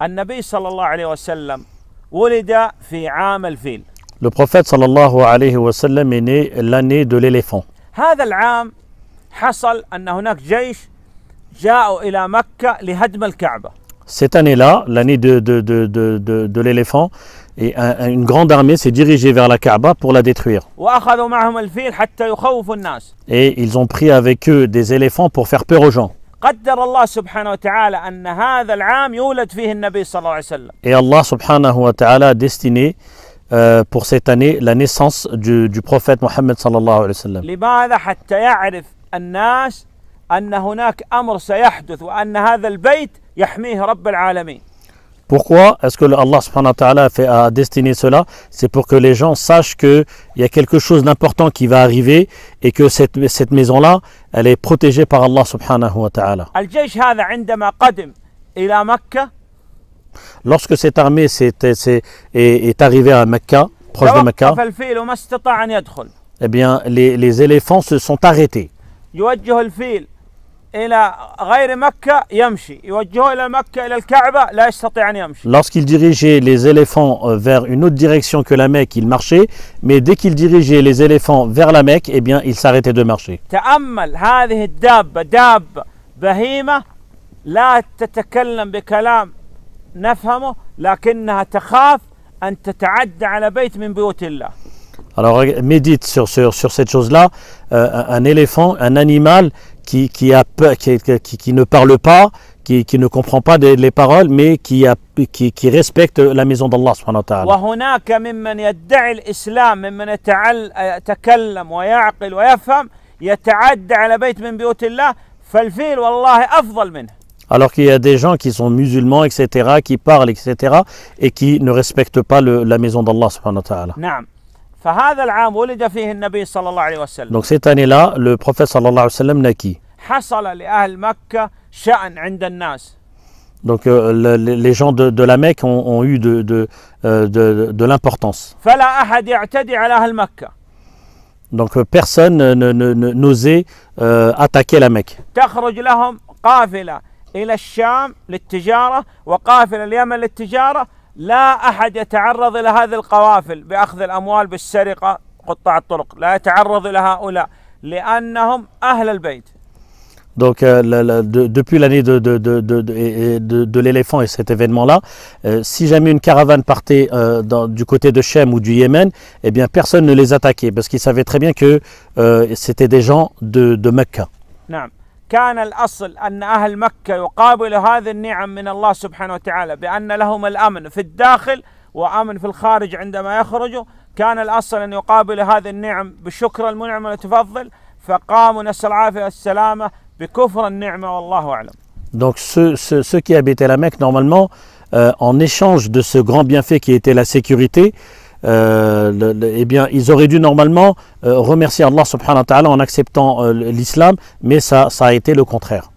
Le prophète est né l'année de l'éléphant. Cette année-là, l'année de, de, l'éléphant, une grande armée s'est dirigée vers la Kaaba pour la détruire. Et ils ont pris avec eux des éléphants pour faire peur aux gens. قدر الله سبحانه وتعالى أن هذا العام يولد فيه النبي صلى الله عليه وسلم. Et Allah subhanahu wa ta'ala a destiné euh, pour cette année la naissance du, du prophète Mohammed صلى الله عليه وسلم لماذا حتى يعرف الناس أن هناك أمر سيحدث وأن هذا البيت يحميه رب العالمين. Pourquoi est-ce que Allah subhanahu wa ta'ala a destiné cela C'est pour que les gens sachent qu'il y a quelque chose d'important qui va arriver et que cette, maison-là, elle est protégée par Allah subhanahu wa ta'ala. Lorsque cette armée est, arrivée à Mecca, proche de Mecca, eh bien, les, éléphants se sont arrêtés. Lorsqu'il dirigeait les éléphants vers une autre direction que la Mecque, il marchait, mais dès qu'il dirigeait les éléphants vers la Mecque, eh bien, il s'arrêtait de marcher. Alors euh, médite sur, sur, sur cette chose-là, euh, un éléphant, un animal qui, qui, ne parle pas, qui, ne comprend pas les paroles, mais qui, a, qui, respecte la maison d'Allah subhanahu wa ta'ala. alors qu'il y a des gens qui sont musulmans, etc., qui parlent, etc., et qui ne respectent pas le, la maison d'Allah subhanahu wa ta'ala. Donc cette année-là, le prophète sallallahu alayhi wa sallam naquit. حصل لأهل مكة شأن عند الناس Donc euh, le, les gens de, de la Mecque ont, ont eu de, de, euh, de, de l'importance. Donc euh, personne n'osait euh, attaquer la Mecque. إلى الشام للتجارة وقافلة اليمن للتجارة لا أحد يتعرض إلى هذه القوافل بأخذ الأموال بالسرقة قطاع الطرق لا يتعرض إلى هؤلاء لأنهم أهل البيت Donc euh, le, le, de, depuis l'année de, de, de l'éléphant et cet événement-là, euh, si jamais une caravane partait euh, dans, du côté de Shem ou du Yémen, eh bien personne ne les attaquait parce qu'ils savaient très bien que c'était des gens de, de Mecca. كان الأصل أن أهل مكة يقابلوا هذه النعم من الله سبحانه وتعالى بأن لهم الأمن في الداخل وأمن في الخارج عندما يخرجوا كان الأصل أن يقابلوا هذه النعم بشكر المنعم وتفضل فقاموا نسأل العافية والسلامة Donc ceux, qui habitaient la Mecque, normalement, euh, en échange de ce grand bienfait qui était la sécurité, euh, eh bien, ils auraient dû normalement euh, remercier Allah subhanahu wa en acceptant l'islam, mais ça, ça a été le contraire.